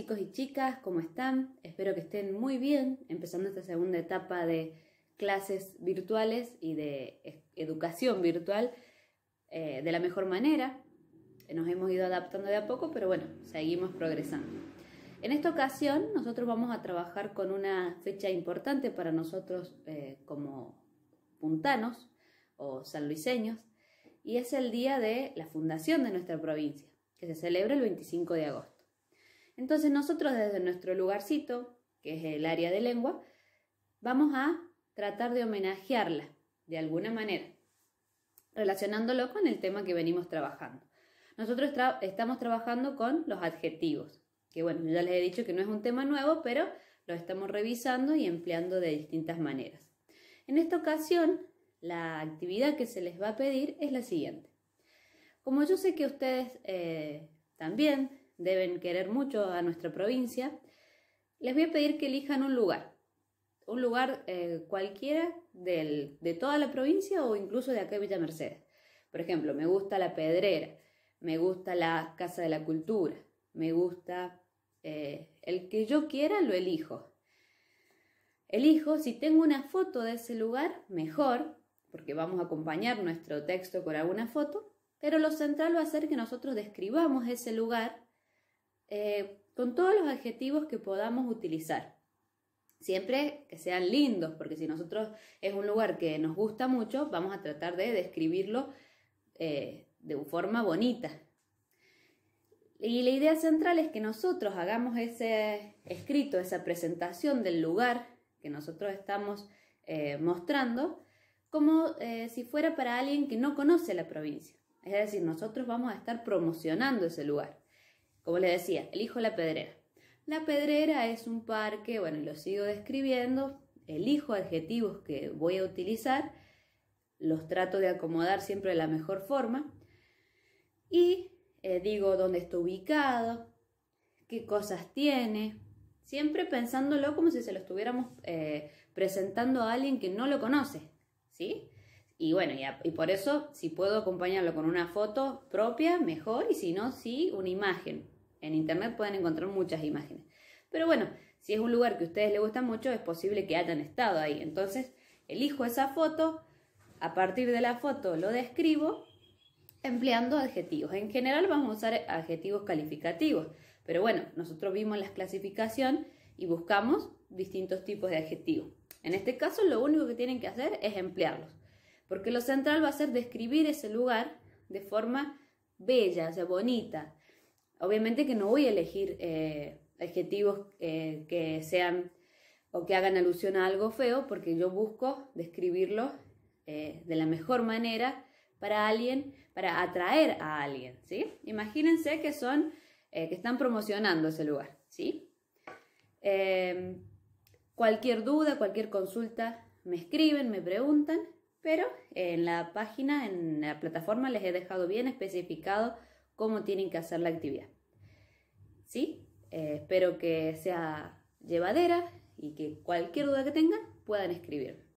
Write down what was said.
chicos y chicas, ¿cómo están? Espero que estén muy bien, empezando esta segunda etapa de clases virtuales y de e-, educación virtual eh, de la mejor manera. Nos hemos ido adaptando de a poco, pero bueno, seguimos progresando. En esta ocasión nosotros vamos a trabajar con una fecha importante para nosotros eh, como puntanos o sanluiseños, y es el día de la fundación de nuestra provincia, que se celebra el 25 de agosto. Entonces nosotros desde nuestro lugarcito, que es el área de lengua, vamos a tratar de homenajearla de alguna manera, relacionándolo con el tema que venimos trabajando. Nosotros estamos trabajando con los adjetivos, que bueno, ya les he dicho que no es un tema nuevo, pero lo estamos revisando y empleando de distintas maneras. En esta ocasión, la actividad que se les va a pedir es la siguiente. Como yo sé que ustedes eh, también deben querer mucho a nuestra provincia, les voy a pedir que elijan un lugar, un lugar eh, cualquiera de toda la provincia o incluso de acá de Villa Mercedes. Por ejemplo, me gusta la Pedrera, me gusta la Casa de la Cultura, me gusta eh, el que yo quiera, lo elijo. Elijo, si tengo una foto de ese lugar, mejor, porque vamos a acompañar nuestro texto con alguna foto, pero lo central va a ser que nosotros describamos ese lugar eh, con todos los adjetivos que podamos utilizar. Siempre que sean lindos, porque si nosotros es un lugar que nos gusta mucho, vamos a tratar de describirlo eh, de forma bonita. Y la idea central es que nosotros hagamos ese escrito, esa presentación del lugar que nosotros estamos eh, mostrando, como si fuera para alguien que no conoce la provincia. Es decir, nosotros vamos a estar promocionando ese lugar. Como les decía, elijo la pedrera. La pedrera es un parque, bueno, lo sigo describiendo, elijo adjetivos que voy a utilizar, los trato de acomodar siempre de la mejor forma y eh, digo dónde está ubicado, qué cosas tiene, siempre pensándolo como si se lo estuviéramos eh, presentando a alguien que no lo conoce, ¿sí? Y bueno, y, por eso, si puedo acompañarlo con una foto propia, mejor, y si no, sí, una imagen. En internet pueden encontrar muchas imágenes. Pero bueno, si es un lugar que a ustedes les gusta mucho, es posible que hayan estado ahí. Entonces, elijo esa foto, a partir de la foto lo describo empleando adjetivos. En general vamos a usar adjetivos calificativos, pero bueno, nosotros vimos la clasificación y buscamos distintos tipos de adjetivos. En este caso, lo único que tienen que hacer es emplearlos porque lo central va a ser describir ese lugar de forma bella, o sea, bonita. Obviamente que no voy a elegir eh, adjetivos eh, que sean o que hagan alusión a algo feo, porque yo busco describirlo eh, de la mejor manera para alguien, para atraer a alguien, ¿sí? Imagínense que son, que están promocionando ese lugar, ¿sí? cualquier duda, cualquier consulta, me escriben, me preguntan pero en la página, en la plataforma les he dejado bien especificado cómo tienen que hacer la actividad. ¿Sí? Eh, espero que sea llevadera y que cualquier duda que tengan puedan escribir.